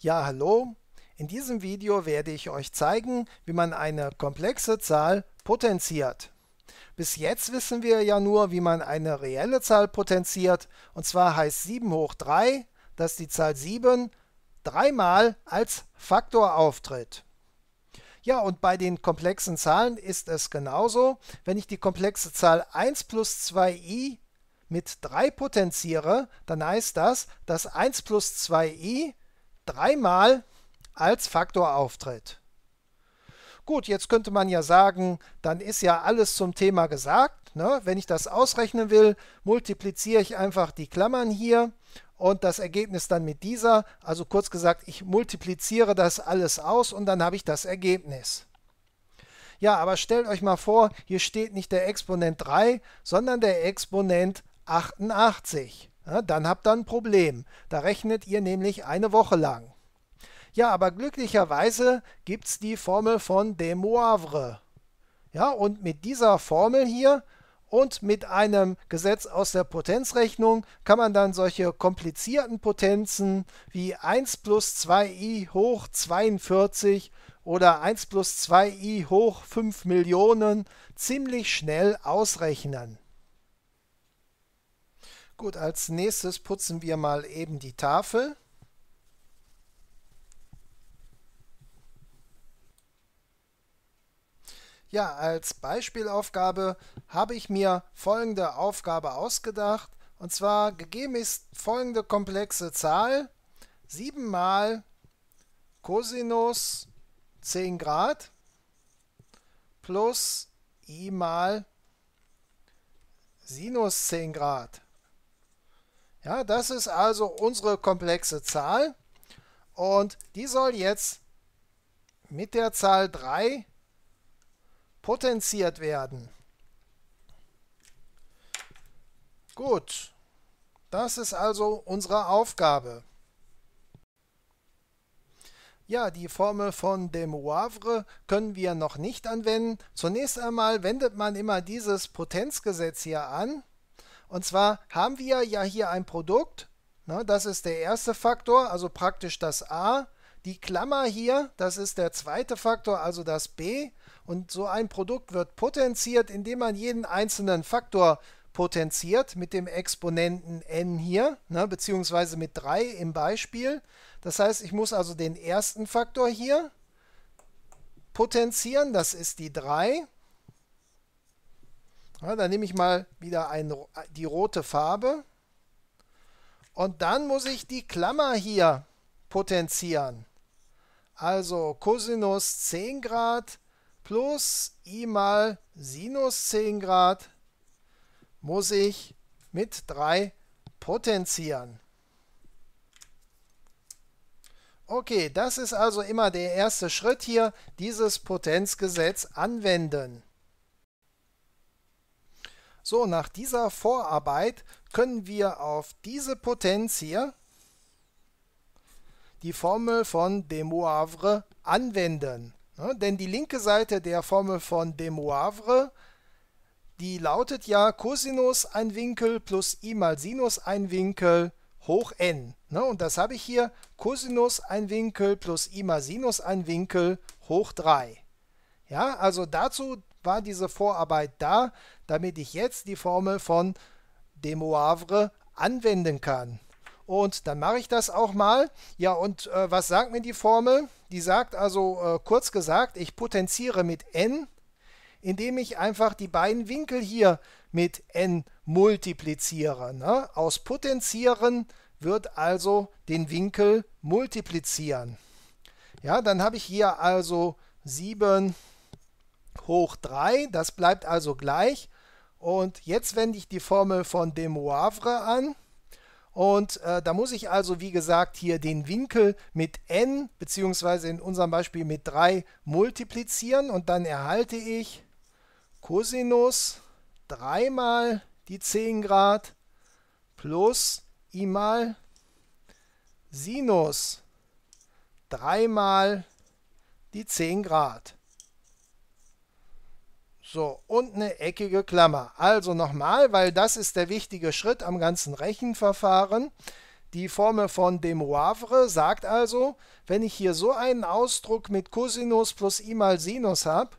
Ja, hallo. In diesem Video werde ich euch zeigen, wie man eine komplexe Zahl potenziert. Bis jetzt wissen wir ja nur, wie man eine reelle Zahl potenziert. Und zwar heißt 7 hoch 3, dass die Zahl 7 dreimal als Faktor auftritt. Ja, und bei den komplexen Zahlen ist es genauso. Wenn ich die komplexe Zahl 1 plus 2i mit 3 potenziere, dann heißt das, dass 1 plus 2i dreimal als Faktor auftritt. Gut, jetzt könnte man ja sagen, dann ist ja alles zum Thema gesagt. Ne? Wenn ich das ausrechnen will, multipliziere ich einfach die Klammern hier und das Ergebnis dann mit dieser. Also kurz gesagt, ich multipliziere das alles aus und dann habe ich das Ergebnis. Ja, aber stellt euch mal vor, hier steht nicht der Exponent 3, sondern der Exponent 88. Ja, dann habt ihr ein Problem. Da rechnet ihr nämlich eine Woche lang. Ja, aber glücklicherweise gibt es die Formel von de Moivre. Ja, und mit dieser Formel hier und mit einem Gesetz aus der Potenzrechnung kann man dann solche komplizierten Potenzen wie 1 plus 2i hoch 42 oder 1 plus 2i hoch 5 Millionen ziemlich schnell ausrechnen. Gut, als nächstes putzen wir mal eben die Tafel. Ja, als Beispielaufgabe habe ich mir folgende Aufgabe ausgedacht. Und zwar gegeben ist folgende komplexe Zahl. 7 mal Cosinus 10 Grad plus i mal Sinus 10 Grad. Ja, das ist also unsere komplexe Zahl und die soll jetzt mit der Zahl 3 potenziert werden. Gut, das ist also unsere Aufgabe. Ja, die Formel von De Moivre können wir noch nicht anwenden. Zunächst einmal wendet man immer dieses Potenzgesetz hier an. Und zwar haben wir ja hier ein Produkt, ne, das ist der erste Faktor, also praktisch das a. Die Klammer hier, das ist der zweite Faktor, also das b. Und so ein Produkt wird potenziert, indem man jeden einzelnen Faktor potenziert mit dem Exponenten n hier, ne, beziehungsweise mit 3 im Beispiel. Das heißt, ich muss also den ersten Faktor hier potenzieren, das ist die 3. Ja, dann nehme ich mal wieder ein, äh, die rote Farbe. Und dann muss ich die Klammer hier potenzieren. Also Cosinus 10 Grad plus i mal Sinus 10 Grad muss ich mit 3 potenzieren. Okay, das ist also immer der erste Schritt hier, dieses Potenzgesetz anwenden. So, nach dieser Vorarbeit können wir auf diese Potenz hier die Formel von de Moivre anwenden. Ja, denn die linke Seite der Formel von de Moivre, die lautet ja Cosinus ein Winkel plus i mal Sinus ein Winkel hoch n. Ne? Und das habe ich hier Cosinus ein Winkel plus i mal Sinus ein Winkel hoch 3. Ja, also dazu war diese Vorarbeit da, damit ich jetzt die Formel von De Moivre anwenden kann. Und dann mache ich das auch mal. Ja, und äh, was sagt mir die Formel? Die sagt also äh, kurz gesagt, ich potenziere mit n, indem ich einfach die beiden Winkel hier mit n multipliziere. Ne? Aus potenzieren wird also den Winkel multiplizieren. Ja, dann habe ich hier also 7 hoch 3. Das bleibt also gleich. Und jetzt wende ich die Formel von de Moivre an. Und äh, da muss ich also, wie gesagt, hier den Winkel mit n, beziehungsweise in unserem Beispiel mit 3 multiplizieren. Und dann erhalte ich Cosinus 3 mal die 10 Grad plus i mal Sinus 3 mal die 10 Grad. So, und eine eckige Klammer. Also nochmal, weil das ist der wichtige Schritt am ganzen Rechenverfahren. Die Formel von de Moivre sagt also, wenn ich hier so einen Ausdruck mit Cosinus plus i mal Sinus habe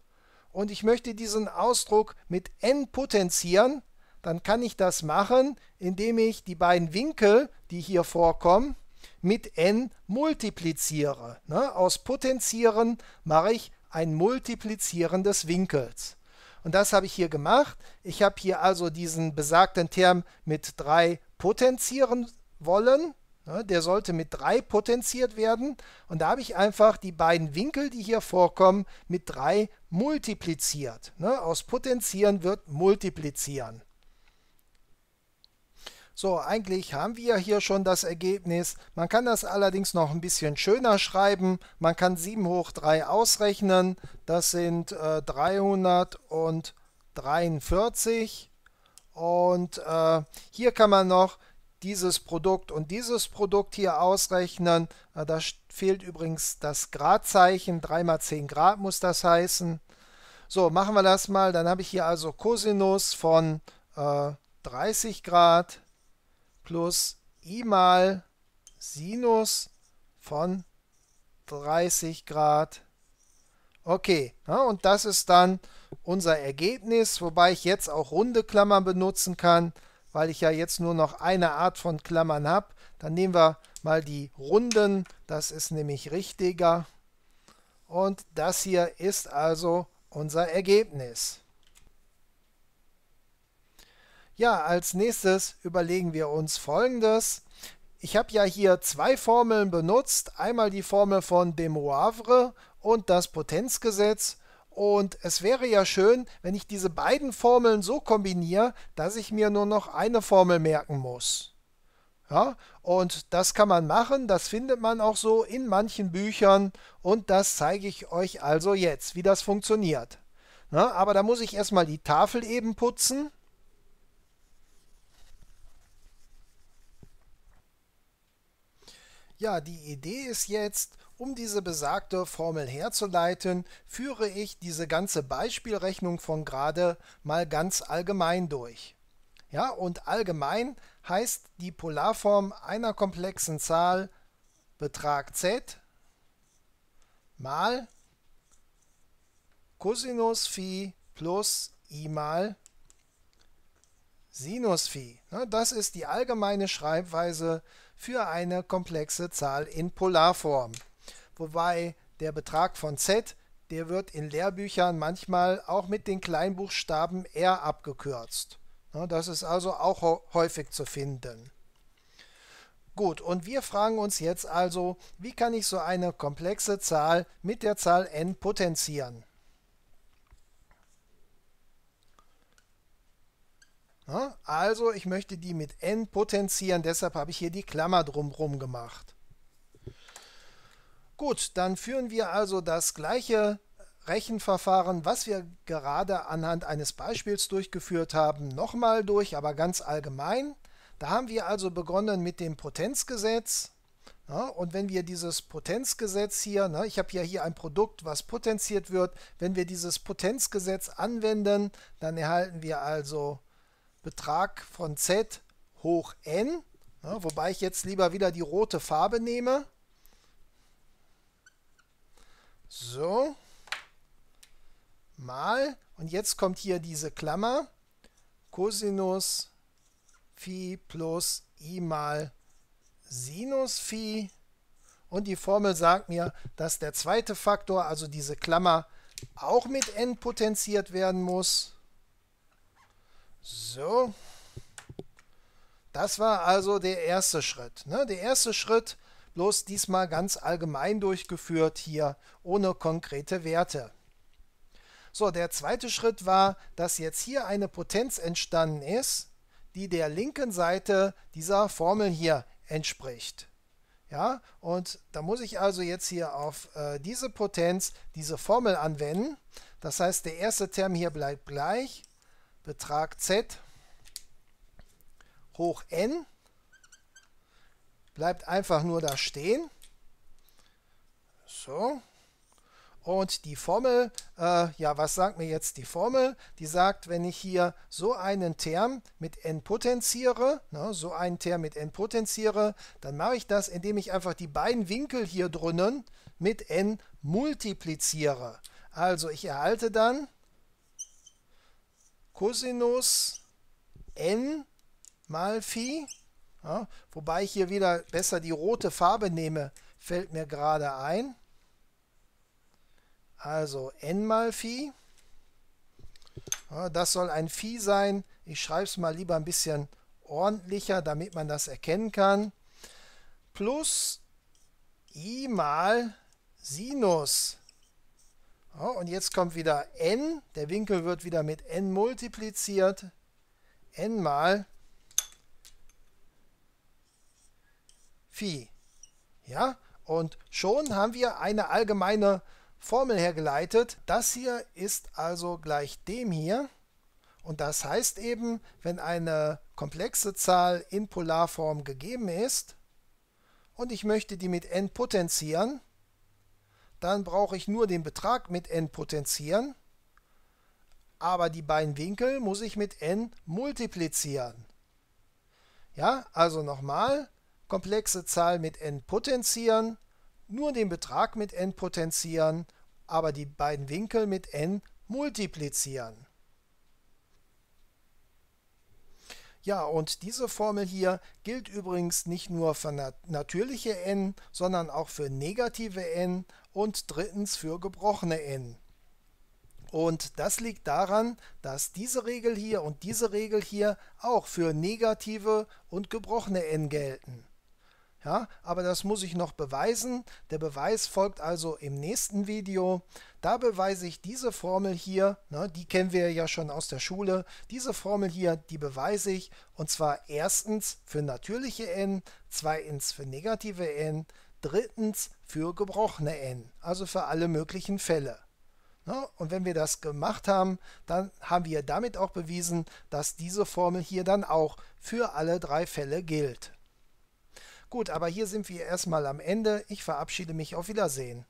und ich möchte diesen Ausdruck mit n potenzieren, dann kann ich das machen, indem ich die beiden Winkel, die hier vorkommen, mit n multipliziere. Ne? Aus Potenzieren mache ich ein Multiplizieren des Winkels. Und das habe ich hier gemacht. Ich habe hier also diesen besagten Term mit 3 potenzieren wollen. Ne, der sollte mit 3 potenziert werden. Und da habe ich einfach die beiden Winkel, die hier vorkommen, mit 3 multipliziert. Ne, aus potenzieren wird multiplizieren. So, eigentlich haben wir hier schon das Ergebnis. Man kann das allerdings noch ein bisschen schöner schreiben. Man kann 7 hoch 3 ausrechnen. Das sind äh, 343. Und äh, hier kann man noch dieses Produkt und dieses Produkt hier ausrechnen. Äh, da fehlt übrigens das Gradzeichen. 3 mal 10 Grad muss das heißen. So, machen wir das mal. Dann habe ich hier also Cosinus von 30 äh, Grad plus i mal Sinus von 30 Grad. Okay, ja, ne, und das ist dann unser Ergebnis, wobei ich jetzt auch runde Klammern benutzen kann, weil ich ja jetzt nur noch eine Art von Klammern habe. Dann nehmen wir mal die runden, das ist nämlich richtiger. Und das hier ist also unser Ergebnis. Ja, als nächstes überlegen wir uns Folgendes. Ich habe ja hier zwei Formeln benutzt. Einmal die Formel von de Moivre und das Potenzgesetz. Und es wäre ja schön, wenn ich diese beiden Formeln so kombiniere, dass ich mir nur noch eine Formel merken muss. Ja, und das kann man machen, das findet man auch so in manchen Büchern und das zeige ich euch also jetzt, wie das funktioniert. Na, aber da muss ich erstmal die Tafel eben putzen. Ja, die Idee ist jetzt, um diese besagte Formel herzuleiten, führe ich diese ganze Beispielrechnung von gerade mal ganz allgemein durch. Ja, und allgemein heißt die Polarform einer komplexen Zahl Betrag z mal Cosinus phi plus i mal Sinus phi. Ne, das ist die allgemeine Schreibweise für eine komplexe Zahl in Polarform. Wobei der Betrag von z, der wird in Lehrbüchern manchmal auch mit den Kleinbuchstaben r abgekürzt. Das ist also auch häufig zu finden. Gut, und wir fragen uns jetzt also, wie kann ich so eine komplexe Zahl mit der Zahl n potenzieren? Also ich möchte die mit n potenzieren, deshalb habe ich hier die Klammer drumherum gemacht. Gut, dann führen wir also das gleiche Rechenverfahren, was wir gerade anhand eines Beispiels durchgeführt haben, nochmal durch, aber ganz allgemein. Da haben wir also begonnen mit dem Potenzgesetz. Ja, und wenn wir dieses Potenzgesetz hier, ne, ich habe ja hier ein Produkt, was potenziert wird, wenn wir dieses Potenzgesetz anwenden, dann erhalten wir also Betrag von z hoch n, ja, ne, wobei ich jetzt lieber wieder die rote Farbe nehme. So, mal, und jetzt kommt hier diese Klammer, Cosinus Phi plus I mal Sinus Phi. Und die Formel sagt mir, dass der zweite Faktor, also diese Klammer, auch mit n potenziert werden muss. So. Das war also der erste Schritt. Ne? Der erste Schritt, bloß diesmal ganz allgemein durchgeführt hier, ohne konkrete Werte. So, der zweite Schritt war, dass jetzt hier eine Potenz entstanden ist, die der linken Seite dieser Formel hier entspricht. Ja, und da muss ich also jetzt hier auf äh, diese Potenz diese Formel anwenden. Das heißt, der erste Term hier bleibt gleich Betrag z hoch n bleibt einfach nur da stehen. So. Und die Formel, äh, ja, was sagt mir jetzt die Formel? Die sagt, wenn ich hier so einen Term mit n potenziere, ne, so einen Term mit n potenziere, dann mache ich das, indem ich einfach die beiden Winkel hier drinnen mit n multipliziere. Also ich erhalte dann Cosinus n mal Phi, ja, wobei ich hier wieder besser die rote Farbe nehme, fällt mir gerade ein. Also n mal Phi. Ja, das soll ein Phi sein. Ich schreibe es mal lieber ein bisschen ordentlicher, damit man das erkennen kann. Plus i mal Sinus ja, oh, und jetzt kommt wieder n, der Winkel wird wieder mit n multipliziert, n mal phi. Ja, und schon haben wir eine allgemeine Formel hergeleitet. Das hier ist also gleich dem hier. Und das heißt eben, wenn eine komplexe Zahl in Polarform gegeben ist und ich möchte die mit n potenzieren, dann brauche ich nur den Betrag mit n potenzieren, aber die beiden Winkel muss ich mit n multiplizieren. Ja, also nochmal, komplexe Zahl mit n potenzieren, nur den Betrag mit n potenzieren, aber die beiden Winkel mit n multiplizieren. Ja, und diese Formel hier gilt übrigens nicht nur für natürliche n, sondern auch für negative n und drittens für gebrochene N. Und das liegt daran, dass diese Regel hier und diese Regel hier auch für negative und gebrochene n gelten. Ja, aber das muss ich noch beweisen. Der Beweis folgt also im nächsten Video. Da beweise ich diese Formel hier, ne, die kennen wir ja schon aus der Schule. Diese Formel hier, die beweise ich und zwar erstens für natürliche n, zweitens für negative n, drittens für gebrochene N, also für alle möglichen Fälle. Ne? Und wenn wir das gemacht haben, dann haben wir damit auch bewiesen, dass diese Formel hier dann auch für alle drei Fälle gilt. Gut, aber hier sind wir erstmal am Ende. Ich verabschiede mich auf Wiedersehen.